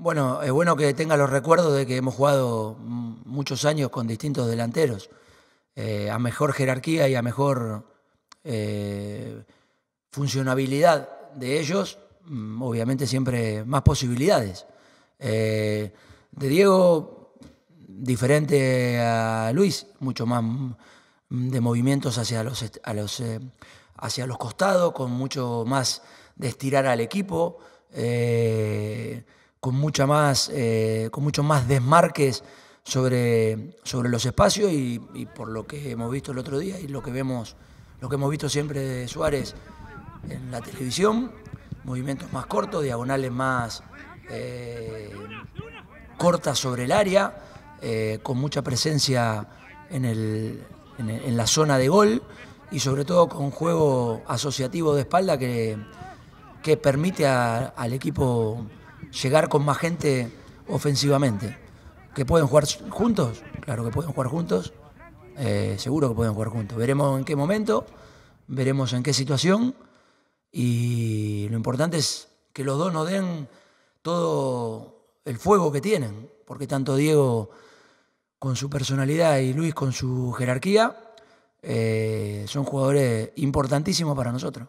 Bueno, es bueno que tenga los recuerdos de que hemos jugado muchos años con distintos delanteros, eh, a mejor jerarquía y a mejor eh, funcionabilidad de ellos, mm, obviamente siempre más posibilidades. Eh, de Diego, diferente a Luis, mucho más mm, de movimientos hacia los, hacia los costados, con mucho más de estirar al equipo con, mucha más, eh, con mucho más desmarques sobre, sobre los espacios y, por lo que hemos visto el otro día y lo que vemos, lo que hemos visto siempre de Suárez en la televisión, movimientos más cortos, diagonales más eh, cortas sobre el área, eh, con mucha presencia en, en, la zona de gol y sobre todo con juego asociativo de espalda que, permite al equipo llegar con más gente ofensivamente. ¿Que pueden jugar juntos? Claro que pueden jugar juntos. Eh, seguro que pueden jugar juntos. Veremos en qué momento, veremos en qué situación. Y lo importante es que los dos nos den todo el fuego que tienen, porque tanto Diego con su personalidad y Luis con su jerarquía eh, son jugadores importantísimos para nosotros.